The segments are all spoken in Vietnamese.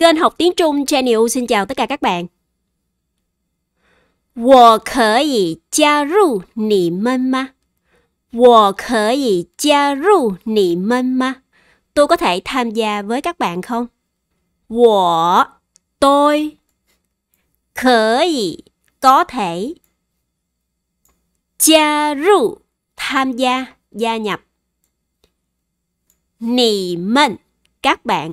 Kênh học tiếng Trung Channel xin chào tất cả các bạn. Tôi có thể tham gia với các bạn không? 我 tôi có 可以 có thể gia 加入 tham gia gia nhập 你们 các bạn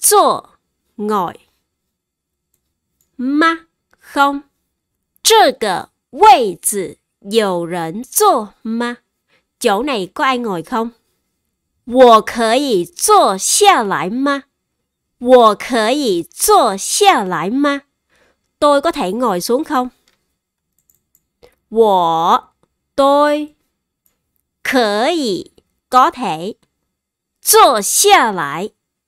坐，ngồi ma không? cái vị trí có người ngồi 这个位置有人坐吗? Chỗ này có ai ngồi không? Tôi có thể ngồi xuống không? 我 tôi có 可以 có thể ngồi 坐下来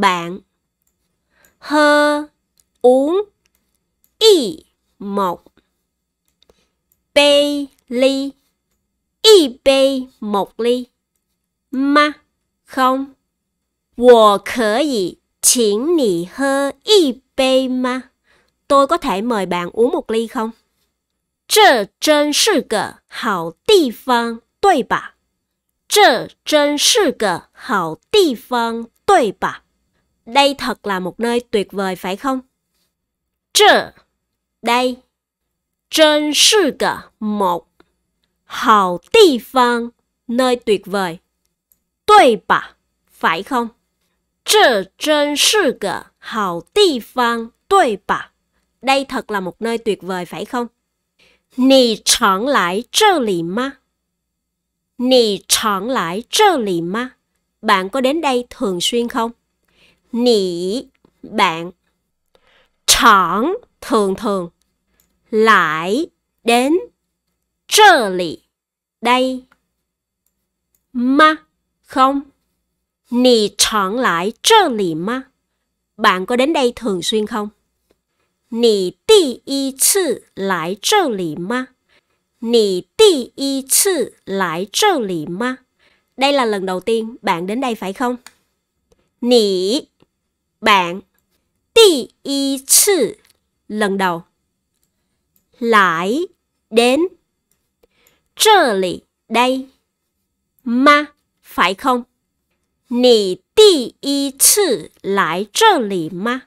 bạn. Hơ, uống. Y, một. Bê, ly. Y bê, một ly. Ma, không. 我可以请你喝一杯吗? Tôi có thể mời bạn uống một ly không? 这真是个好地方，对吧？这真是个好地方，对吧？đây thật là một nơi tuyệt vời phải không? Trơ, đây, trên sư cờ một, hào tì phương, nơi tuyệt vời. Tuy bà, phải không? Trơ trên sư cờ hào tì phương, tuy bà. Đây thật là một nơi tuyệt vời phải không? Nì chẳng lại trơ lì ma. Nì chẳng lại trơ lì ma. Bạn có đến đây thường xuyên không? nỉ, bạn. Chẳng, thường thường. Lại, đến. Trơ lì, đây. Ma, không. Nì chẳng lại trơ lì ma. Bạn có đến đây thường xuyên không? Nì tì y chữ lại trơ lì ma. Nì tì y chữ lại trơ lì ma. Đây là lần đầu tiên bạn đến đây phải không? Nì bạn. Đi y chữ, lần đầu. Lại, đến. Trơ lì, đây. Ma, phải không? Nì đi y chữ lại trơ lì ma.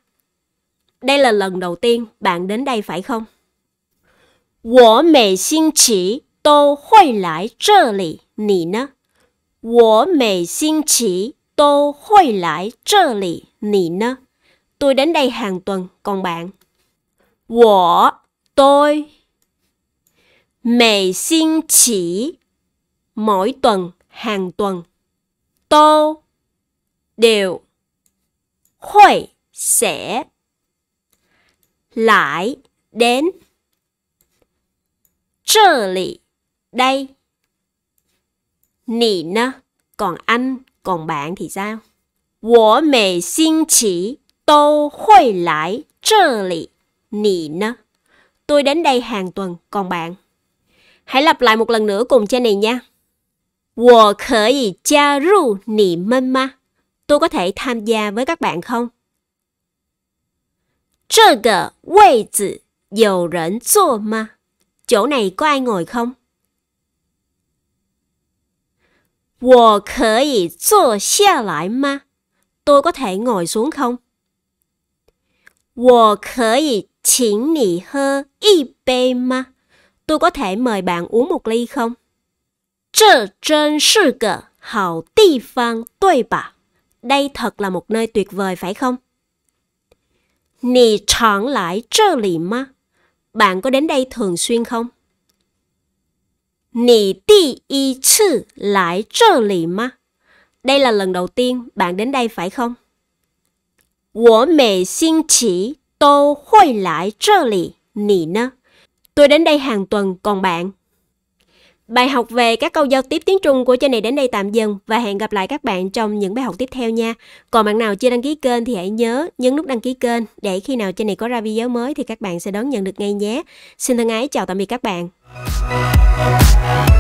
Đây là lần đầu tiên bạn đến đây phải không? 我每星期都会来这里，你呢？我每星期 Tô hôi lại trơ lì nì nơ. Tôi đến đây hàng tuần, còn bạn? Wǒ, tôi. Mày xin chỉ. Mỗi tuần, hàng tuần. Tô, đều. Hội, sẽ. Lại, đến. Trơ lì, đây. Nì nơ, còn anh còn bạn thì sao? tôi đến đây hàng tuần, còn bạn? Hãy lặp lại một lần nữa cùng trên này nha. 我可以加入你们吗? Tôi có thể tham gia với các bạn không? chỗ này có ai ngồi không? 我可以坐下来吗？tôi có thể ngồi xuống không? 我可以请你喝一杯吗? tôi có thể mời bạn uống một ly không? 这真是个好地方，对吧？Đây thật là một nơi tuyệt vời phải không? 你常来这里吗? Bạn có đến đây thường xuyên không? Nì đi y chữ lại trơ lì ma. Đây là lần đầu tiên bạn đến đây phải không? Wo mei xin chỉ tô hội lại trơ lì. Nì nơ. Tôi đến đây hàng tuần, còn bạn? Bài học về các câu giao tiếp tiếng Trung của trên này đến đây tạm dừng và hẹn gặp lại các bạn trong những bài học tiếp theo nha. Còn bạn nào chưa đăng ký kênh thì hãy nhớ nhấn nút đăng ký kênh để khi nào trên này có ra video mới thì các bạn sẽ đón nhận được ngay nhé. Xin thân ái chào tạm biệt các bạn. Thank